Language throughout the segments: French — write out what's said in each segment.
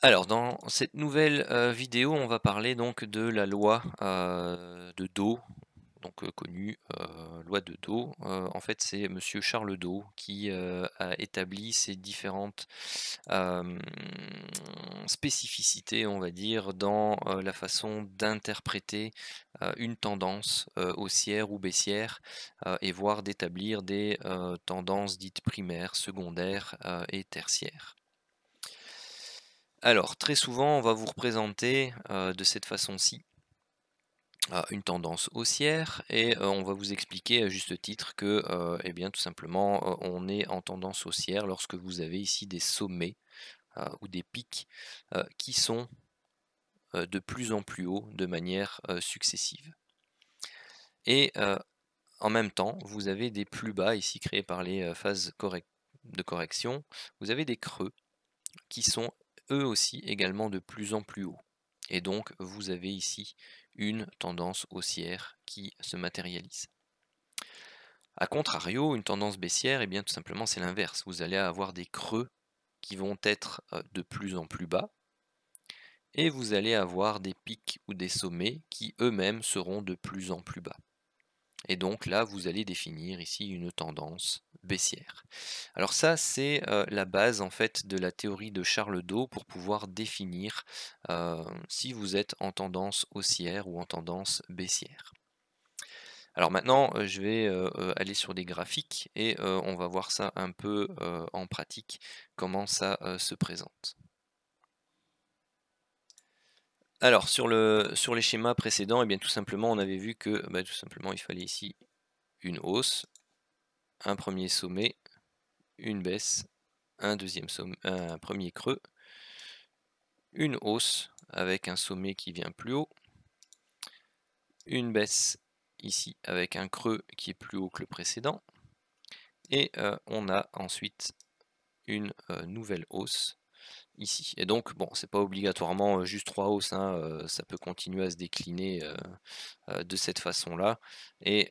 Alors, dans cette nouvelle euh, vidéo, on va parler donc de la loi euh, de Do, donc euh, connue loi de Do. en fait, c'est Monsieur Charles Do qui a établi ces différentes spécificités, on va dire, dans la façon d'interpréter une tendance haussière ou baissière et voire d'établir des tendances dites primaires, secondaires et tertiaires. Alors, très souvent, on va vous représenter euh, de cette façon-ci ah, une tendance haussière et euh, on va vous expliquer à juste titre que, euh, eh bien, tout simplement, on est en tendance haussière lorsque vous avez ici des sommets ou des pics qui sont de plus en plus hauts de manière successive. Et en même temps, vous avez des plus bas ici créés par les phases de correction, vous avez des creux qui sont eux aussi également de plus en plus haut. Et donc vous avez ici une tendance haussière qui se matérialise. A contrario, une tendance baissière, et eh bien tout simplement c'est l'inverse. Vous allez avoir des creux qui vont être euh, de plus en plus bas, et vous allez avoir des pics ou des sommets qui eux-mêmes seront de plus en plus bas. Et donc là, vous allez définir ici une tendance baissière. Alors ça, c'est la base en fait de la théorie de Charles Dow pour pouvoir définir si vous êtes en tendance haussière ou en tendance baissière. Alors maintenant, je vais aller sur des graphiques et on va voir ça un peu en pratique, comment ça se présente. Alors sur, le, sur les schémas précédents, et eh bien, tout simplement on avait vu que bah, tout simplement il fallait ici une hausse, un premier sommet, une baisse, un deuxième un premier creux, une hausse avec un sommet qui vient plus haut, une baisse ici avec un creux qui est plus haut que le précédent, et euh, on a ensuite une euh, nouvelle hausse ici. Et donc, bon, c'est pas obligatoirement juste trois hausses, hein, ça peut continuer à se décliner de cette façon-là. Et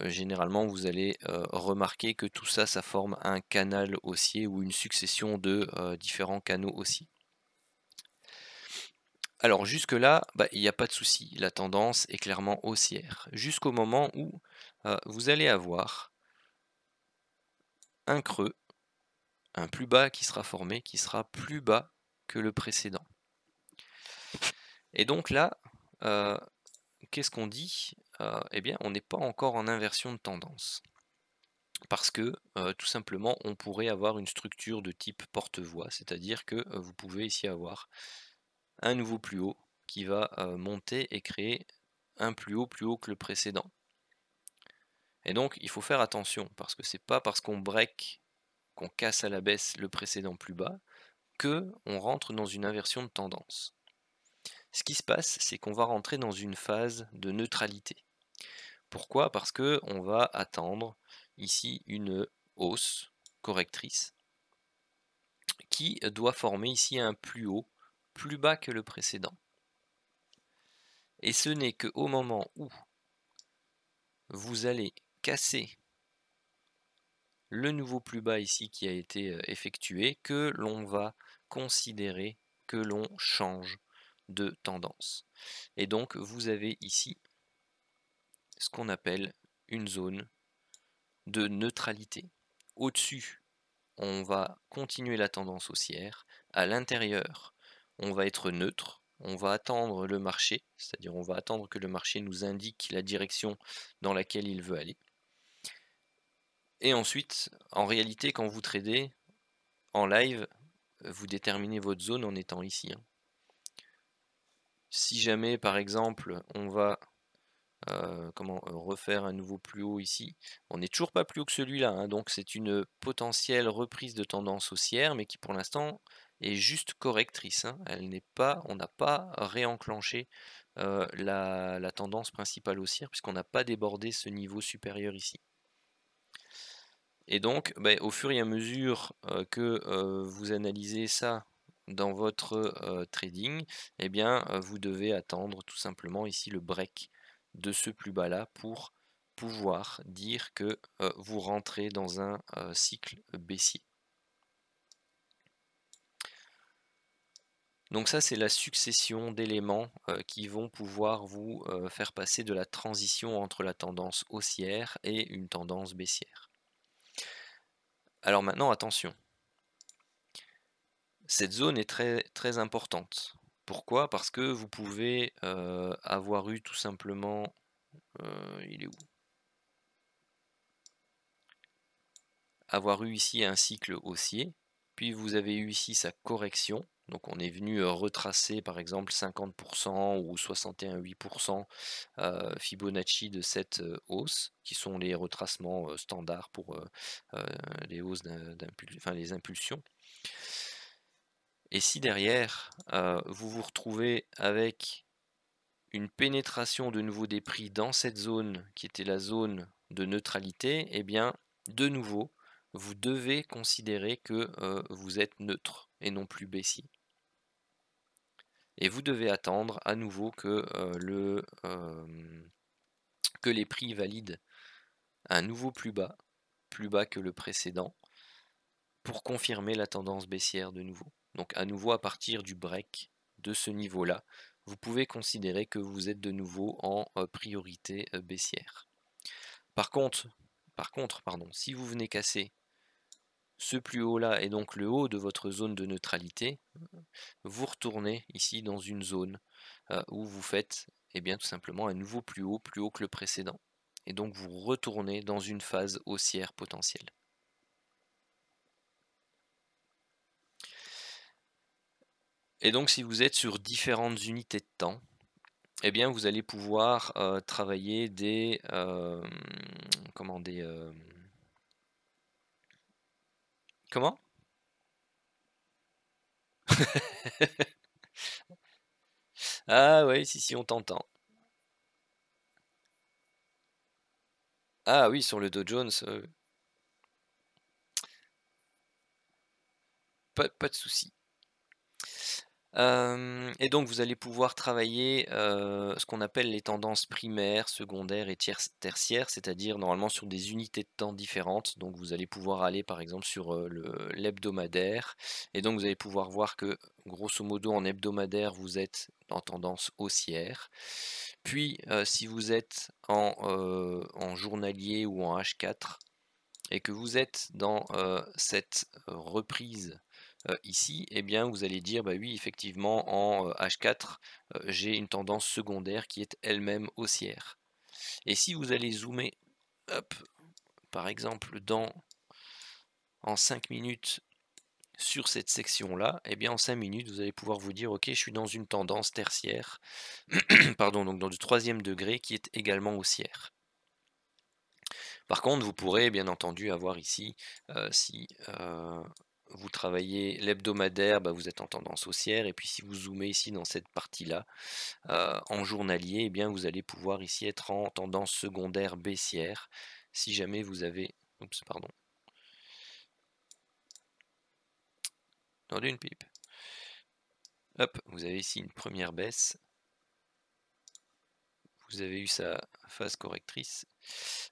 généralement, vous allez remarquer que tout ça, ça forme un canal haussier ou une succession de différents canaux haussiers. Alors jusque-là, bah, il n'y a pas de souci, la tendance est clairement haussière, jusqu'au moment où vous allez avoir un creux un plus bas qui sera formé, qui sera plus bas que le précédent. Et donc là, euh, qu'est-ce qu'on dit euh, Eh bien, on n'est pas encore en inversion de tendance. Parce que, euh, tout simplement, on pourrait avoir une structure de type porte-voix, c'est-à-dire que vous pouvez ici avoir un nouveau plus haut qui va monter et créer un plus haut plus haut que le précédent. Et donc, il faut faire attention, parce que c'est pas parce qu'on break qu'on casse à la baisse le précédent plus bas, que on rentre dans une inversion de tendance. Ce qui se passe, c'est qu'on va rentrer dans une phase de neutralité. Pourquoi Parce que on va attendre ici une hausse correctrice qui doit former ici un plus haut, plus bas que le précédent. Et ce n'est qu'au moment où vous allez casser le nouveau plus bas ici qui a été effectué que l'on va considérer que l'on change de tendance. Et donc vous avez ici ce qu'on appelle une zone de neutralité. Au-dessus, on va continuer la tendance haussière. À l'intérieur, on va être neutre. On va attendre le marché, c'est-à-dire on va attendre que le marché nous indique la direction dans laquelle il veut aller. Et ensuite, en réalité, quand vous tradez en live, vous déterminez votre zone en étant ici. Hein. Si jamais, par exemple, on va euh, comment euh, refaire un nouveau plus haut ici. On n'est toujours pas plus haut que celui-là, hein. donc c'est une potentielle reprise de tendance haussière, mais qui pour l'instant est juste correctrice. Hein. Elle n'est pas, on n'a pas réenclenché euh, la tendance principale haussière puisqu'on n'a pas débordé ce niveau supérieur ici. Et donc, bah, au fur et à mesure que vous analysez ça dans votre trading, eh bien, vous devez attendre tout simplement ici le break de ce plus bas là pour pouvoir dire que vous rentrez dans un cycle baissier. Donc ça, c'est la succession d'éléments qui vont pouvoir vous faire passer de la transition entre la tendance haussière et une tendance baissière. Alors maintenant, attention. Cette zone est très, très importante. Pourquoi Parce que vous pouvez euh, avoir eu tout simplement... Euh, il est où Avoir eu ici un cycle haussier, puis vous avez eu ici sa correction, donc on est venu retracer par exemple 50% ou 61,8% Fibonacci de cette hausse, qui sont les retracements standards pour les hausses, enfin les impulsions. Et si derrière, vous vous retrouvez avec une pénétration de nouveau des prix dans cette zone qui était la zone de neutralité, eh bien, de nouveau, vous devez considérer que vous êtes neutre et non plus baissier et vous devez attendre à nouveau que, euh, le, que les prix valident un nouveau plus bas, plus bas que le précédent, pour confirmer la tendance baissière de nouveau. Donc à nouveau à partir du break de ce niveau-là, vous pouvez considérer que vous êtes de nouveau en euh, priorité euh, baissière. Par contre, par contre pardon, si vous venez casser ce plus haut-là est donc le haut de votre zone de neutralité, vous retournez ici dans une zone où vous faites eh bien, tout simplement un nouveau plus haut, plus haut que le précédent. Et donc vous retournez dans une phase haussière potentielle. Et donc si vous êtes sur différentes unités de temps, eh bien vous allez pouvoir travailler des... comment des Comment Ah oui, si, si, on t'entend. Ah oui, sur le Dow Jones. Euh. Pas, pas de souci et donc vous allez pouvoir travailler ce qu'on appelle les tendances primaires, secondaires et tertiaires, c'est-à-dire normalement sur des unités de temps différentes. Donc vous allez pouvoir aller par exemple sur le l'hebdomadaire, et donc vous allez pouvoir voir que grosso modo en hebdomadaire vous êtes en tendance haussière. Puis si vous êtes en, journalier ou en H4, et que vous êtes dans cette reprise euh, ici, eh bien, vous allez dire, bah oui, effectivement, en H4, j'ai une tendance secondaire qui est elle-même haussière. Et si vous allez zoomer, par exemple, dans en 5 minutes sur cette section-là, eh bien, en 5 minutes, vous allez pouvoir vous dire, ok, je suis dans une tendance tertiaire, pardon, donc dans du troisième degré qui est également haussière. Par contre, vous pourrez bien entendu avoir ici, si vous travaillez l'hebdomadaire, bah, vous êtes en tendance haussière. Et puis si vous zoomez ici dans cette partie-là, euh, en journalier, eh bien vous allez pouvoir ici être en tendance secondaire baissière. Si jamais vous avez... Oups, pardon. Dans une pipe. Hop, vous avez ici une première baisse vous avez eu sa phase correctrice,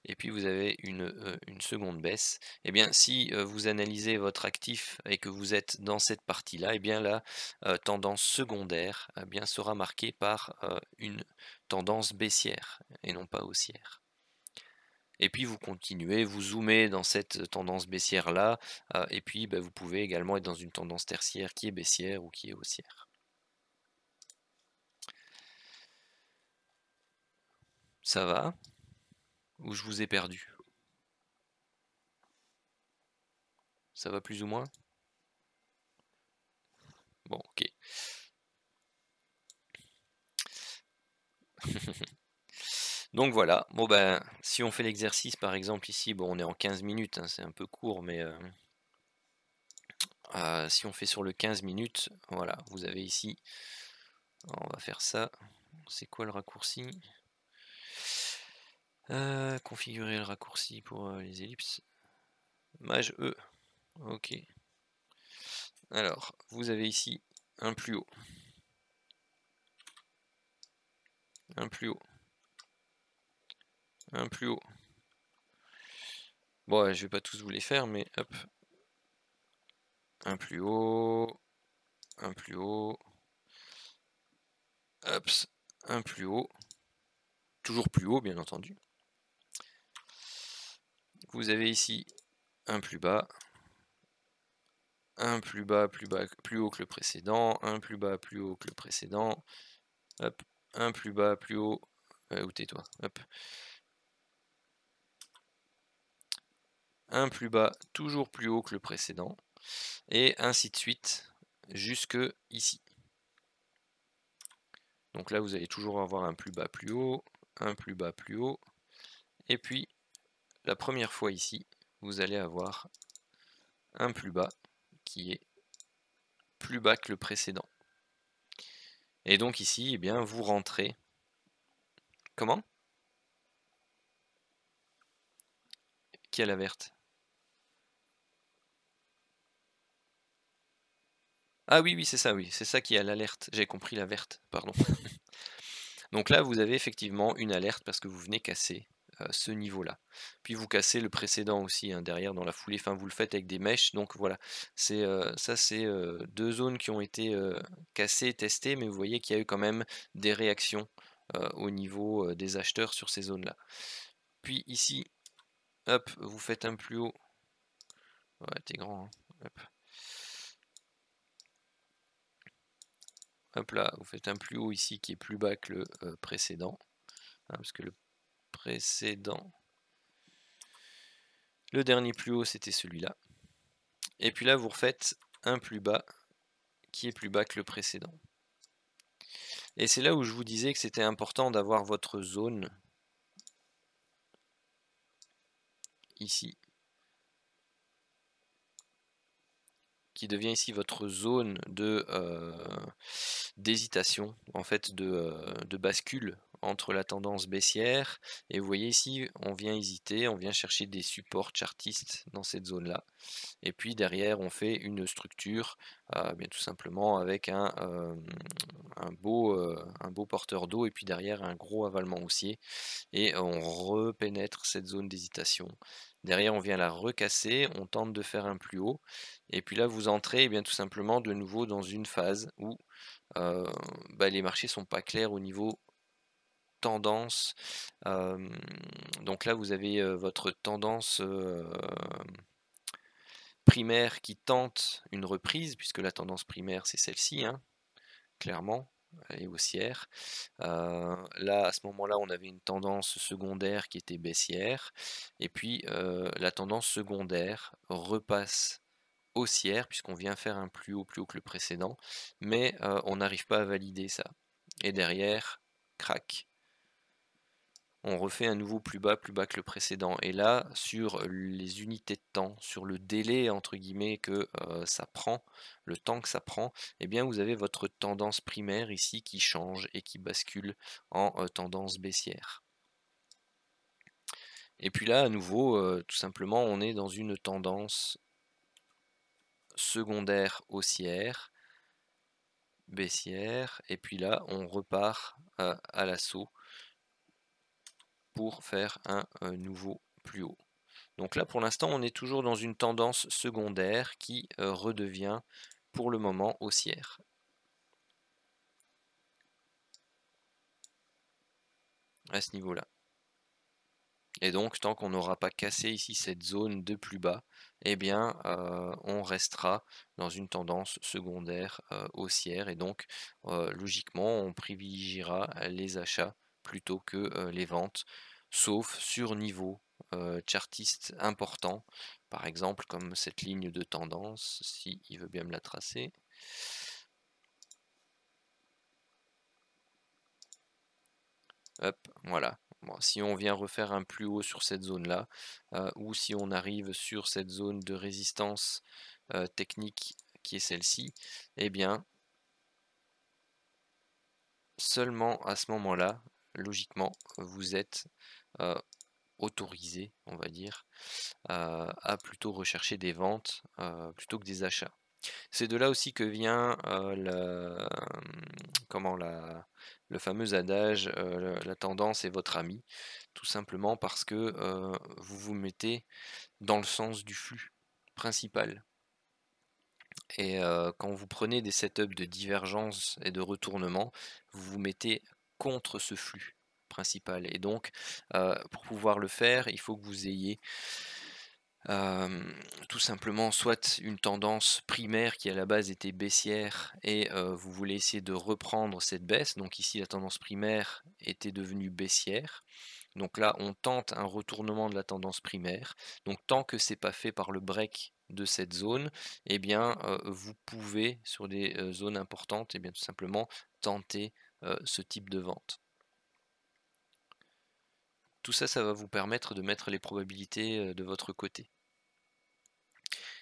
et puis vous avez une, euh, seconde baisse. Et eh bien, si euh, vous analysez votre actif et que vous êtes dans cette partie-là, et eh bien la euh, tendance secondaire eh bien, sera marquée par une tendance baissière et non pas haussière. Et puis vous continuez, vous zoomez dans cette tendance baissière-là, et puis bah, vous pouvez également être dans une tendance tertiaire qui est baissière ou qui est haussière. Ça va Ou je vous ai perdu Ça va plus ou moins Bon, ok. Donc voilà, bon ben, si on fait l'exercice par exemple ici, bon on est en 15 minutes, hein, c'est un peu court, mais euh, euh, si on fait sur le 15 minutes, voilà, vous avez ici, on va faire ça, c'est quoi le raccourci euh, configurer le raccourci pour euh, les ellipses. Mage E. Ok. Alors, vous avez ici un plus haut. Un plus haut. Un plus haut. Bon, je vais pas tous vous les faire, mais hop. Un plus haut. Un plus haut. Hop. Un plus haut. Toujours plus haut, bien entendu vous avez ici un plus bas, un plus bas, plus bas, plus haut que le précédent, un plus bas, plus haut que le précédent, un plus bas, plus haut, euh, tais-toi, un plus bas, toujours plus haut que le précédent, et ainsi de suite, jusque ici. Donc là, vous allez toujours avoir un plus bas, plus haut, un plus bas, plus haut, et puis la première fois ici, vous allez avoir un plus bas qui est plus bas que le précédent. Et donc ici, eh bien, vous rentrez... Comment Qui a la verte Ah oui, oui, c'est ça, oui. C'est ça qui a l'alerte. J'ai compris la verte, pardon. donc là, vous avez effectivement une alerte parce que vous venez casser ce niveau-là. Puis vous cassez le précédent aussi hein, derrière dans la foulée, enfin vous le faites avec des mèches, donc voilà, c'est euh, ça c'est euh, deux zones qui ont été euh, cassées, testées, mais vous voyez qu'il y a eu quand même des réactions au niveau des acheteurs sur ces zones-là. Puis ici, hop, vous faites un plus haut, ouais t'es grand, hein. hop. là, vous faites un plus haut ici qui est plus bas que le précédent, hein, parce que le précédent. Le dernier plus haut, c'était celui-là. Et puis là, vous refaites un plus bas qui est plus bas que le précédent. Et c'est là où je vous disais que c'était important d'avoir votre zone ici, qui devient ici votre zone de euh, d'hésitation, en fait de, euh, de bascule entre la tendance baissière et vous voyez ici on vient hésiter, on vient chercher des supports chartistes dans cette zone là et puis derrière on fait une structure euh, bien tout simplement avec un, euh, un beau, euh, un beau porteur d'eau et puis derrière un gros avalement haussier et on repénètre cette zone d'hésitation Derrière, on vient la recasser, on tente de faire un plus haut. Et puis là, vous entrez eh bien, tout simplement de nouveau dans une phase où bah, les marchés sont pas clairs au niveau tendance. donc là, vous avez votre tendance primaire qui tente une reprise, puisque la tendance primaire, c'est celle-ci, hein, clairement elle est haussière. là, à ce moment-là, on avait une tendance secondaire qui était baissière. Et puis, la tendance secondaire repasse haussière, puisqu'on vient faire un plus haut, plus haut que le précédent. Mais on n'arrive pas à valider ça. Et derrière, crac, on refait un nouveau plus bas, plus bas que le précédent. Et là, sur les unités de temps, sur le délai entre guillemets que euh, ça prend, le temps que ça prend, eh bien vous avez votre tendance primaire ici qui change et qui bascule en euh, tendance baissière. Et puis là, à nouveau, euh, tout simplement, on est dans une tendance secondaire haussière, baissière, et puis là, on repart à l'assaut pour faire un euh, nouveau plus haut. Donc là, pour l'instant, on est toujours dans une tendance secondaire qui euh, redevient pour le moment haussière. À ce niveau-là. Et donc, tant qu'on n'aura pas cassé ici cette zone de plus bas, eh bien, euh, on restera dans une tendance secondaire haussière. Et donc, logiquement, on privilégiera les achats plutôt que les ventes, sauf sur niveau chartiste important, par exemple comme cette ligne de tendance, si il veut bien me la tracer. Hop, voilà. si on vient refaire un plus haut sur cette zone-là, ou si on arrive sur cette zone de résistance technique qui est celle-ci, eh bien, seulement à ce moment-là, logiquement, vous êtes autorisé, on va dire, à plutôt rechercher des ventes plutôt que des achats. C'est de là aussi que vient comment la, le fameux adage la tendance est votre ami, tout simplement parce que vous vous mettez dans le sens du flux principal. Et quand vous prenez des setups de divergence et de retournement, vous vous mettez contre ce flux principal. Et donc, euh, pour pouvoir le faire, il faut que vous ayez euh, tout simplement soit une tendance primaire qui à la base était baissière et euh, vous voulez essayer de reprendre cette baisse. Donc ici la tendance primaire était devenue baissière. Donc là on tente un retournement de la tendance primaire. Donc tant que c'est pas fait par le break de cette zone, eh bien vous pouvez sur des zones importantes, eh bien tout simplement tenter euh, ce type de vente. Tout ça, ça va vous permettre de mettre les probabilités euh, de votre côté.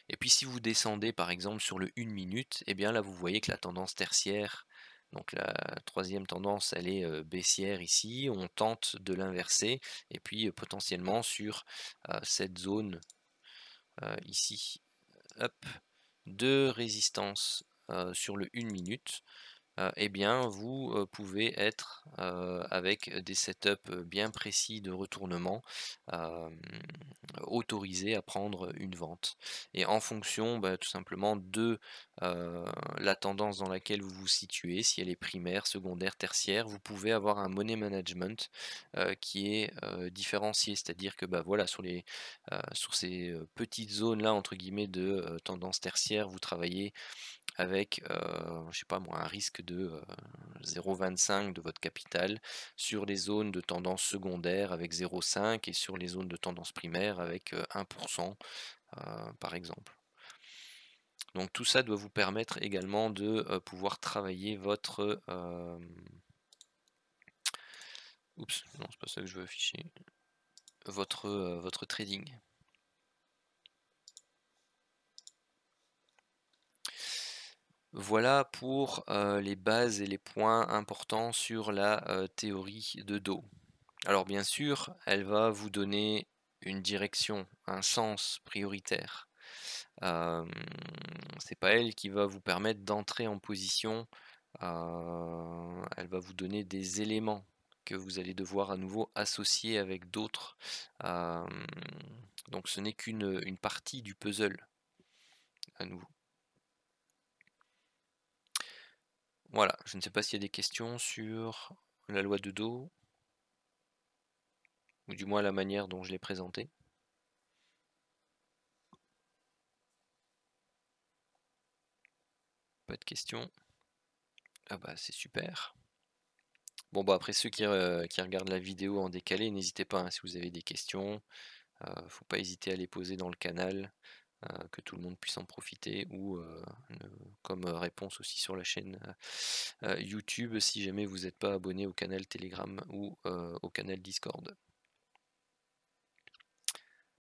Et puis si vous descendez par exemple sur le 1 minute, et eh bien là vous voyez que la tendance tertiaire, donc la troisième tendance elle est euh, baissière ici, on tente de l'inverser, et puis potentiellement sur cette zone ici, up, de résistance sur le 1 minute, euh, eh bien, vous euh, pouvez être euh, avec des setups bien précis de retournement autorisés à prendre une vente. Et en fonction bah, tout simplement de la tendance dans laquelle vous vous situez, si elle est primaire, secondaire, tertiaire, vous pouvez avoir un money management qui est différencié. C'est-à-dire que bah, voilà, sur, les, sur ces petites zones-là, entre guillemets, de tendance tertiaire, vous travaillez avec, euh, je sais pas moi, un risque de 0,25 euh, de votre capital sur les zones de tendance secondaire avec 0,5 et sur les zones de tendance primaire avec 1% euh, par exemple. Donc tout ça doit vous permettre également de pouvoir travailler votre... c'est pas ça que je veux afficher. Votre, votre trading. Voilà pour les bases et les points importants sur la théorie de Do. Alors bien sûr, elle va vous donner une direction, un sens prioritaire. Ce c'est pas elle qui va vous permettre d'entrer en position. elle va vous donner des éléments que vous allez devoir à nouveau associer avec d'autres. donc ce n'est qu'une partie du puzzle à nouveau. Voilà, je ne sais pas s'il y a des questions sur la loi de Do, ou du moins la manière dont je l'ai présentée. Pas de questions. Ah bah c'est super. Bon bah après ceux qui, euh, regardent la vidéo en décalé, n'hésitez pas hein, si vous avez des questions. ne euh, faut pas hésiter à les poser dans le canal. Euh, que tout le monde puisse en profiter ou euh, comme euh, réponse aussi sur la chaîne YouTube si jamais vous n'êtes pas abonné au canal Telegram ou au canal Discord.